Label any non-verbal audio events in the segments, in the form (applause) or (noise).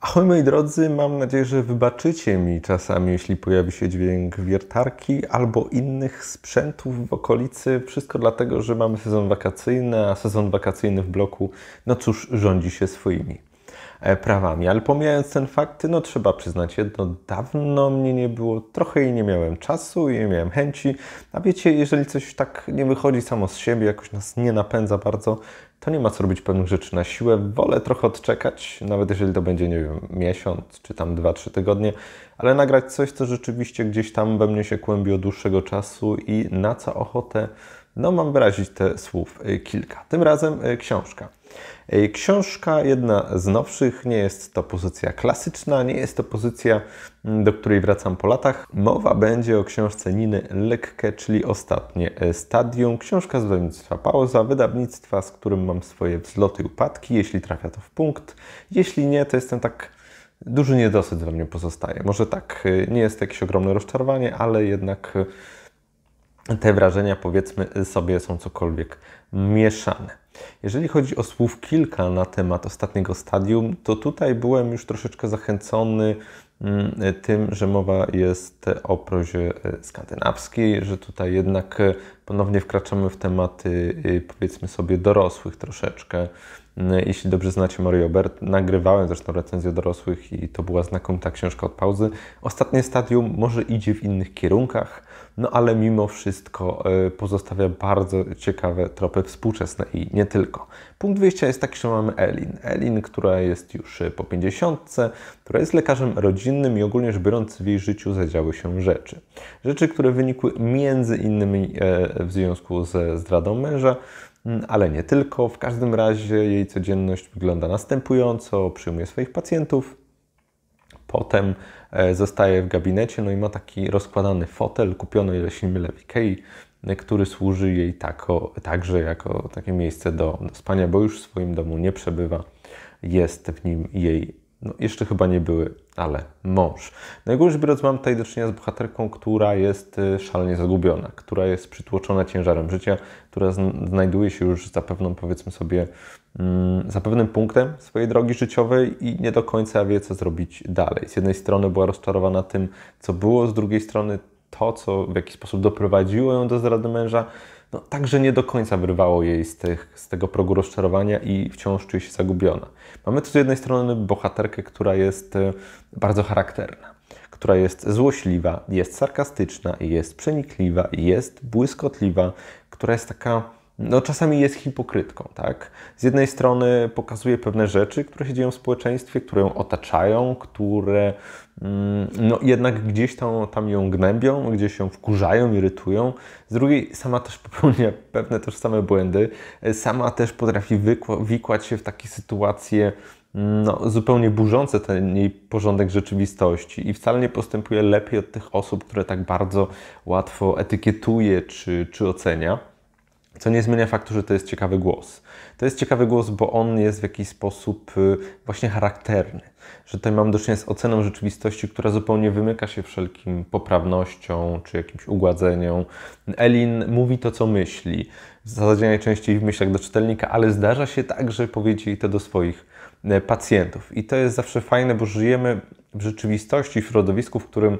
Ahoj moi drodzy, mam nadzieję, że wybaczycie mi czasami, jeśli pojawi się dźwięk wiertarki albo innych sprzętów w okolicy. Wszystko dlatego, że mamy sezon wakacyjny, a sezon wakacyjny w bloku, no cóż, rządzi się swoimi. E, prawami. Ale pomijając ten fakt, no trzeba przyznać, jedno dawno mnie nie było, trochę i nie miałem czasu i nie miałem chęci. A wiecie, jeżeli coś tak nie wychodzi samo z siebie, jakoś nas nie napędza bardzo, to nie ma co robić pewnych rzeczy na siłę. Wolę trochę odczekać, nawet jeżeli to będzie, nie wiem, miesiąc czy tam 2-3 tygodnie, ale nagrać coś, co rzeczywiście gdzieś tam we mnie się kłębi od dłuższego czasu i na co ochotę no, mam wyrazić te słów y, kilka. Tym razem y, książka. Y, książka, jedna z nowszych, nie jest to pozycja klasyczna, nie jest to pozycja, mm, do której wracam po latach. Mowa będzie o książce Niny lekke, czyli Ostatnie Stadium. Książka z wydawnictwa Pauza, wydawnictwa, z którym mam swoje wzloty i upadki. Jeśli trafia to w punkt, jeśli nie, to jestem tak duży niedosyt we mnie pozostaje. Może tak, nie jest to jakieś ogromne rozczarowanie, ale jednak te wrażenia, powiedzmy sobie, są cokolwiek mieszane. Jeżeli chodzi o słów kilka na temat ostatniego stadium, to tutaj byłem już troszeczkę zachęcony mm, tym, że mowa jest o prozie e, skandynawskiej, że tutaj jednak e, ponownie wkraczamy w tematy, e, powiedzmy sobie, dorosłych troszeczkę. Mm, jeśli dobrze znacie Mario Bert, nagrywałem zresztą recenzję dorosłych i to była znakomita książka od pauzy. Ostatnie stadium może idzie w innych kierunkach no ale mimo wszystko e, pozostawia bardzo ciekawe tropy współczesne i nie tylko. Punkt wyjścia jest taki, że mamy Elin. Elin, która jest już e, po 50, która jest lekarzem rodzinnym i ogólnie rzecz biorąc w jej życiu zadziały się rzeczy. Rzeczy, które wynikły między innymi e, w związku ze zdradą męża, ale nie tylko. W każdym razie jej codzienność wygląda następująco: przyjmuje swoich pacjentów, potem E, zostaje w gabinecie, no i ma taki rozkładany fotel kupiony, ile się mylę, w Ikei, e, który służy jej tako, także jako takie miejsce do, do spania, bo już w swoim domu nie przebywa. Jest w nim jej no, jeszcze chyba nie były, ale mąż. Najgorszy biorąc, mam tutaj do czynienia z bohaterką, która jest y, szalenie zagubiona, która jest przytłoczona ciężarem życia, która znajduje się już za pewną, powiedzmy sobie, mm, za pewnym punktem swojej drogi życiowej i nie do końca wie, co zrobić dalej. Z jednej strony była rozczarowana tym, co było, z drugiej strony to, co w jakiś sposób doprowadziło ją do zdrady męża, no, także nie do końca wyrwało jej z, tych, z tego progu rozczarowania i wciąż czuje się zagubiona. Mamy tu z jednej strony bohaterkę, która jest e, bardzo charakterna, która jest złośliwa, jest sarkastyczna, jest przenikliwa, jest błyskotliwa, która jest taka no, czasami jest hipokrytką, tak? Z jednej strony pokazuje pewne rzeczy, które się dzieją w społeczeństwie, które ją otaczają, które Mm, no jednak gdzieś tam, tam ją gnębią, gdzieś ją wkurzają, irytują. Z drugiej sama też (laughs) popełnia pewne tożsame błędy, sama też potrafi wikłać się w takie sytuacje mm, no, zupełnie burzące ten jej porządek rzeczywistości i wcale nie postępuje lepiej od tych osób, które tak bardzo łatwo etykietuje czy, czy ocenia. Co nie zmienia faktu, że to jest ciekawy głos. To jest ciekawy głos, bo on jest w jakiś sposób y, właśnie charakterny. Że tutaj mam do czynienia z oceną rzeczywistości, która zupełnie wymyka się wszelkim poprawnością czy jakimś ugładzeniom. Elin mówi to, co myśli. W zasadzie najczęściej w myślach do czytelnika, ale zdarza się tak, że powiedzieli to do swoich e, pacjentów. I to jest zawsze fajne, bo żyjemy w rzeczywistości, w środowisku, w którym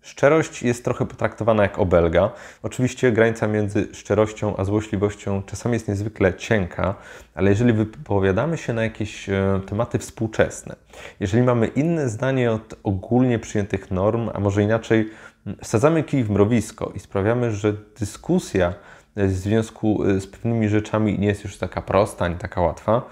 Szczerość jest trochę potraktowana jak obelga. Oczywiście granica między szczerością a złośliwością czasami jest niezwykle cienka, ale jeżeli wypowiadamy się na jakieś e, tematy współczesne, jeżeli mamy inne zdanie od ogólnie przyjętych norm, a może inaczej, wsadzamy kij w mrowisko i sprawiamy, że dyskusja e, w związku e, z pewnymi rzeczami nie jest już taka prosta, nie taka łatwa,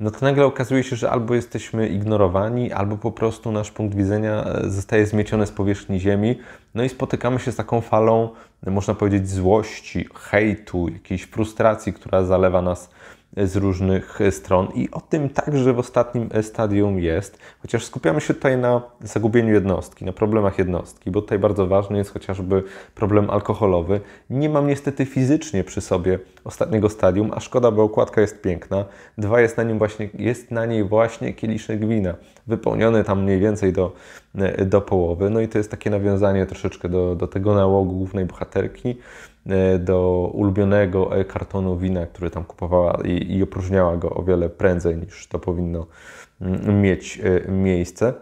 no to nagle okazuje się, że albo jesteśmy ignorowani, albo po prostu nasz punkt widzenia e, zostaje zmieciony z powierzchni ziemi, no i spotykamy się z taką falą, można powiedzieć, złości, hejtu, jakiejś frustracji, która zalewa nas z różnych e, stron i o tym także w ostatnim e, stadium jest, chociaż skupiamy się tutaj na zagubieniu jednostki, na problemach jednostki, bo tutaj bardzo ważny jest chociażby problem alkoholowy. Nie mam niestety fizycznie przy sobie ostatniego stadium, a szkoda, bo okładka jest piękna. Dwa, jest na, nim właśnie, jest na niej właśnie kieliszek wina, wypełniony tam mniej więcej do, e, do połowy. No i to jest takie nawiązanie troszeczkę do, do tego nałogu głównej bohaterki, E, do ulubionego kartonu wina, który tam kupowała i, i opróżniała go o wiele prędzej niż to powinno mm, mieć e, miejsce.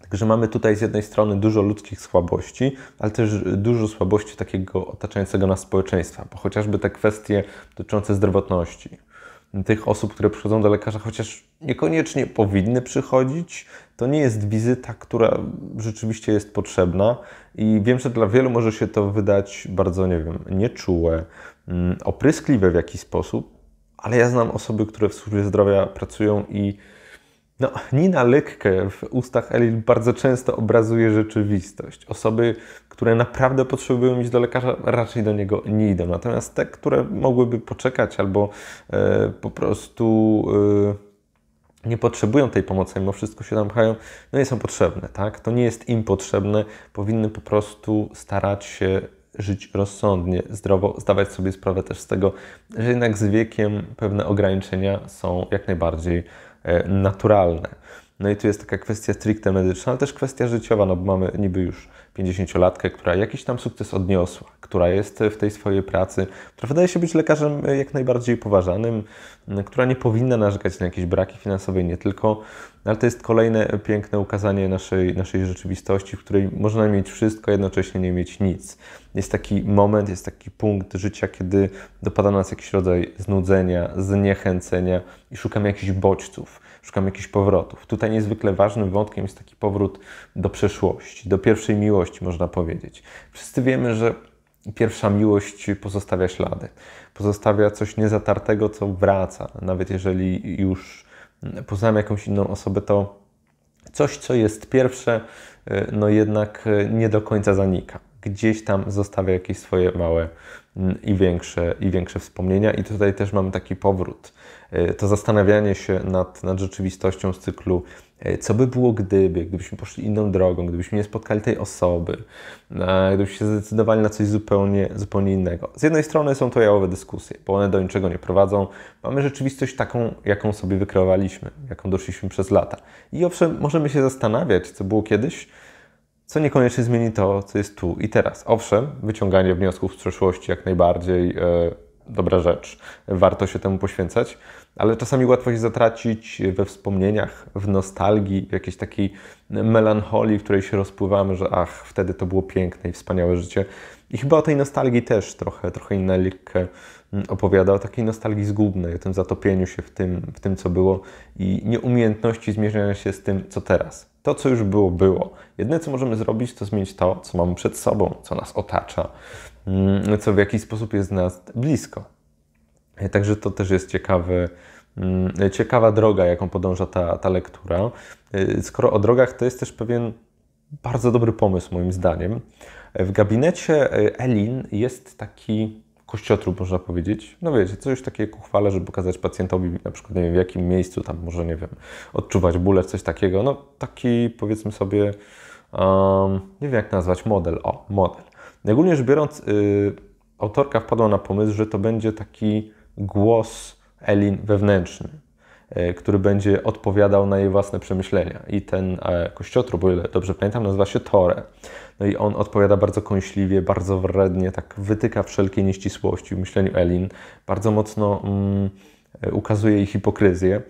Także mamy tutaj z jednej strony dużo ludzkich słabości, ale też dużo słabości takiego otaczającego nas społeczeństwa, bo chociażby te kwestie dotyczące zdrowotności tych osób, które przychodzą do lekarza, chociaż niekoniecznie powinny przychodzić. To nie jest wizyta, która rzeczywiście jest potrzebna i wiem, że dla wielu może się to wydać bardzo, nie wiem, nieczułe, mm, opryskliwe w jakiś sposób, ale ja znam osoby, które w służbie zdrowia pracują i no, Nina Lekkę w ustach Elil bardzo często obrazuje rzeczywistość. Osoby, które naprawdę potrzebują iść do lekarza, raczej do niego nie idą. Natomiast te, które mogłyby poczekać albo e, po prostu e, nie potrzebują tej pomocy, mimo wszystko się tam pchają, no nie są potrzebne, tak? To nie jest im potrzebne. Powinny po prostu starać się żyć rozsądnie, zdrowo, zdawać sobie sprawę też z tego, że jednak z wiekiem pewne ograniczenia są jak najbardziej E, naturalne. No i tu jest taka kwestia stricte medyczna, ale też kwestia życiowa, no bo mamy niby już 50-latkę, która jakiś tam sukces odniosła, która jest w tej swojej pracy, która wydaje się być lekarzem e, jak najbardziej poważanym, która nie powinna narzekać na jakieś braki finansowe, nie tylko no, ale to jest kolejne piękne ukazanie naszej, naszej rzeczywistości, w której można mieć wszystko, jednocześnie nie mieć nic. Jest taki moment, jest taki punkt życia, kiedy dopada nas jakiś rodzaj znudzenia, zniechęcenia i szukamy jakichś bodźców, szukamy jakichś powrotów. Tutaj niezwykle ważnym wątkiem jest taki powrót do przeszłości, do pierwszej miłości, można powiedzieć. Wszyscy wiemy, że pierwsza miłość pozostawia ślady, pozostawia coś niezatartego, co wraca, nawet jeżeli już poznałem jakąś inną osobę, to coś, co jest pierwsze, e, no jednak e, nie do końca zanika gdzieś tam zostawia jakieś swoje małe mm, i większe, i większe wspomnienia. I tutaj też mamy taki powrót. E, to zastanawianie się nad, nad rzeczywistością z cyklu, e, co by było gdyby, gdybyśmy poszli inną drogą, gdybyśmy nie spotkali tej osoby, e, gdybyśmy się zdecydowali na coś zupełnie, zupełnie innego. Z jednej strony są to jałowe dyskusje, bo one do niczego nie prowadzą. Mamy rzeczywistość taką, jaką sobie wykreowaliśmy, jaką doszliśmy przez lata. I owszem, możemy się zastanawiać, co było kiedyś, co niekoniecznie zmieni to, co jest tu i teraz. Owszem, wyciąganie wniosków z przeszłości jak najbardziej e, dobra rzecz, warto się temu poświęcać, ale czasami łatwo się zatracić we wspomnieniach, w nostalgii, w jakiejś takiej melancholii, w której się rozpływamy, że ach, wtedy to było piękne i wspaniałe życie. I chyba o tej nostalgii też trochę, trochę inna Lilke mm, opowiada, o takiej nostalgii zgubnej, o tym zatopieniu się w tym, w tym co było i nieumiejętności zmierzania się z tym, co teraz. To, co już było, było. Jedyne, co możemy zrobić, to zmienić to, co mamy przed sobą, co nas otacza, mm, co w jakiś sposób jest nas blisko. E, także to też jest ciekawy, mm, ciekawa droga, jaką podąża ta, ta lektura. E, skoro o drogach, to jest też pewien bardzo dobry pomysł, moim zdaniem. E, w gabinecie Elin jest taki kościotrup, można powiedzieć. No wiecie, coś takiego kuchwale, żeby pokazać pacjentowi na przykład, nie wiem, w jakim miejscu tam może, nie wiem, odczuwać bóle, coś takiego. No taki, powiedzmy sobie, um, nie wiem jak nazwać, model. O, model. Ogólnie rzecz biorąc, y, autorka wpadła na pomysł, że to będzie taki głos Elin wewnętrzny. E, który będzie odpowiadał na jej własne przemyślenia. I ten e, kościotrup, o ile dobrze pamiętam, nazywa się Tore. No i on odpowiada bardzo kąśliwie, bardzo wrednie, tak wytyka wszelkie nieścisłości w myśleniu Elin, bardzo mocno mm, e, ukazuje jej hipokryzję.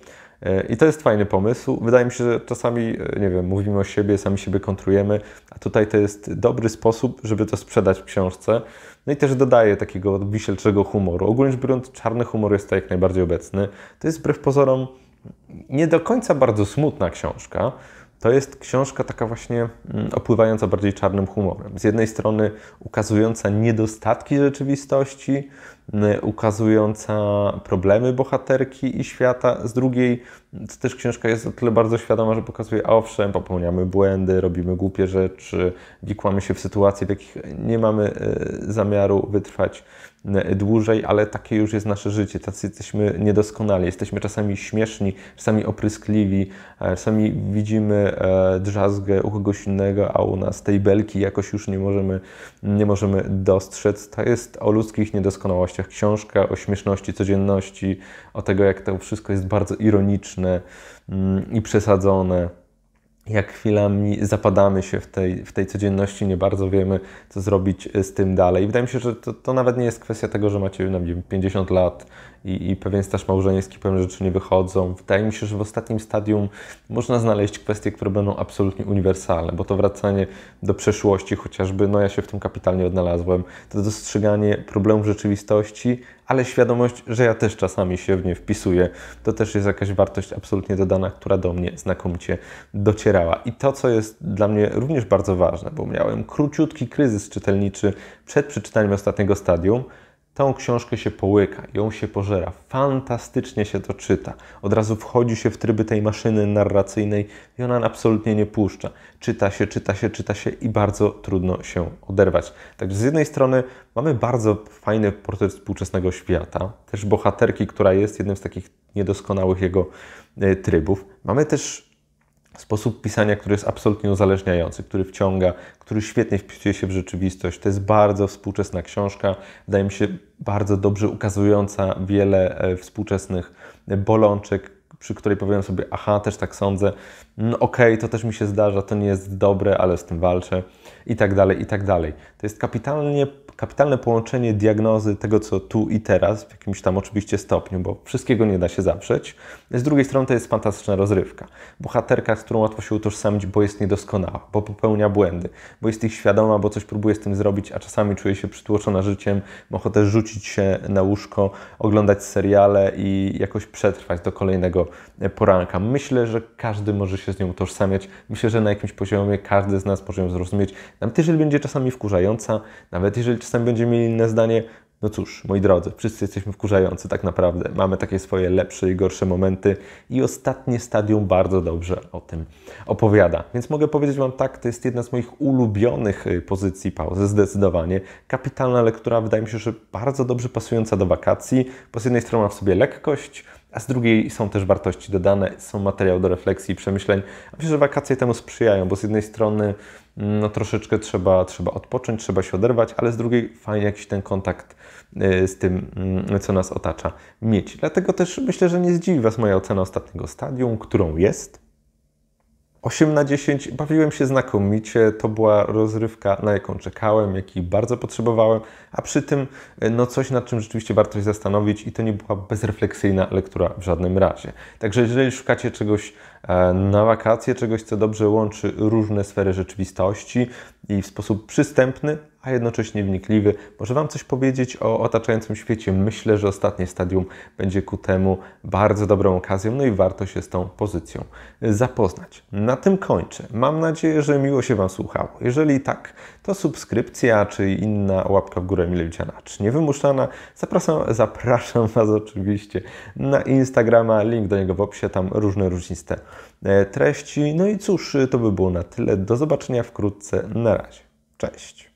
I to jest fajny pomysł. Wydaje mi się, że czasami, nie wiem, mówimy o siebie, sami siebie kontrujemy, a tutaj to jest dobry sposób, żeby to sprzedać w książce. No i też dodaje takiego wisielczego humoru. Ogólnie rzecz biorąc, czarny humor jest tutaj jak najbardziej obecny. To jest wbrew pozorom nie do końca bardzo smutna książka. To jest książka taka właśnie mm, opływająca bardziej czarnym humorem. Z jednej strony ukazująca niedostatki rzeczywistości, Y, ukazująca problemy bohaterki i świata. Z drugiej, to też książka jest o tyle bardzo świadoma, że pokazuje, owszem, popełniamy błędy, robimy głupie rzeczy, wikłamy się w sytuacje, w jakich nie mamy y, zamiaru wytrwać y, dłużej, ale takie już jest nasze życie. Tacy jesteśmy niedoskonali, jesteśmy czasami śmieszni, czasami opryskliwi, e, czasami widzimy e, drzazgę u kogoś innego, a u nas tej belki jakoś już nie możemy, nie możemy dostrzec. To jest o ludzkich niedoskonałościach książka o śmieszności codzienności, o tego, jak to wszystko jest bardzo ironiczne mm, i przesadzone jak chwilami zapadamy się w tej, w tej codzienności, nie bardzo wiemy, co zrobić z tym dalej. Wydaje mi się, że to, to nawet nie jest kwestia tego, że macie na 50 lat i, i pewien staż małżeński, pewne rzeczy nie wychodzą. Wydaje mi się, że w ostatnim stadium można znaleźć kwestie, które będą absolutnie uniwersalne, bo to wracanie do przeszłości, chociażby, no ja się w tym kapitalnie odnalazłem, to dostrzeganie problemów rzeczywistości, ale świadomość, że ja też czasami się w nie wpisuję, to też jest jakaś wartość absolutnie dodana, która do mnie znakomicie docierała. I to, co jest dla mnie również bardzo ważne, bo miałem króciutki kryzys czytelniczy przed przeczytaniem ostatniego stadium, Tą książkę się połyka, ją się pożera, fantastycznie się to czyta. Od razu wchodzi się w tryby tej maszyny narracyjnej i ona absolutnie nie puszcza. Czyta się, czyta się, czyta się i bardzo trudno się oderwać. Także z jednej strony mamy bardzo fajny portret współczesnego świata, też bohaterki, która jest jednym z takich niedoskonałych jego e, trybów. Mamy też Sposób pisania, który jest absolutnie uzależniający, który wciąga, który świetnie wpisuje się w rzeczywistość. To jest bardzo współczesna książka, wydaje mi się bardzo dobrze ukazująca wiele e, współczesnych e, bolączek, przy której powiem sobie, aha, też tak sądzę, no okej, okay, to też mi się zdarza, to nie jest dobre, ale z tym walczę i tak dalej, i tak dalej. To jest kapitalnie kapitalne połączenie diagnozy tego, co tu i teraz, w jakimś tam oczywiście stopniu, bo wszystkiego nie da się zaprzeć. Z drugiej strony to jest fantastyczna rozrywka. Bohaterka, z którą łatwo się utożsamić, bo jest niedoskonała, bo popełnia błędy, bo jest ich świadoma, bo coś próbuje z tym zrobić, a czasami czuje się przytłoczona życiem, ma ochotę rzucić się na łóżko, oglądać seriale i jakoś przetrwać do kolejnego poranka. Myślę, że każdy może się z nią utożsamiać. Myślę, że na jakimś poziomie każdy z nas może ją zrozumieć. Nawet jeżeli będzie czasami wkurzająca, nawet jeżeli czasem będziemy mieli inne zdanie. No cóż, moi drodzy, wszyscy jesteśmy wkurzający tak naprawdę. Mamy takie swoje lepsze i gorsze momenty i ostatnie stadium bardzo dobrze o tym opowiada. Więc mogę powiedzieć Wam tak, to jest jedna z moich ulubionych y, pozycji pauzy, zdecydowanie. Kapitalna lektura, wydaje mi się, że bardzo dobrze pasująca do wakacji, bo z jednej strony ma w sobie lekkość, a z drugiej są też wartości dodane, są materiał do refleksji i przemyśleń. A myślę, że wakacje temu sprzyjają, bo z jednej strony no troszeczkę trzeba, trzeba odpocząć, trzeba się oderwać, ale z drugiej fajnie jakiś ten kontakt e, z tym, mm, co nas otacza, mieć. Dlatego też myślę, że nie zdziwi Was moja ocena ostatniego stadium, którą jest. 8 na 10 bawiłem się znakomicie. To była rozrywka, na jaką czekałem, jakiej bardzo potrzebowałem, a przy tym e, no coś, nad czym rzeczywiście warto się zastanowić, i to nie była bezrefleksyjna lektura w żadnym razie. Także jeżeli szukacie czegoś e, na wakacje, czegoś, co dobrze łączy różne sfery rzeczywistości i w sposób przystępny, a jednocześnie wnikliwy. Może Wam coś powiedzieć o otaczającym świecie. Myślę, że ostatnie stadium będzie ku temu bardzo dobrą okazją, no i warto się z tą pozycją zapoznać. Na tym kończę. Mam nadzieję, że miło się Wam słuchało. Jeżeli tak, to subskrypcja czy inna łapka w górę mile widziana, czy niewymuszana. Zapraszam, zapraszam Was oczywiście na Instagrama, link do niego w opisie, tam różne różniste e, treści. No i cóż, to by było na tyle. Do zobaczenia wkrótce. Na razie. Cześć.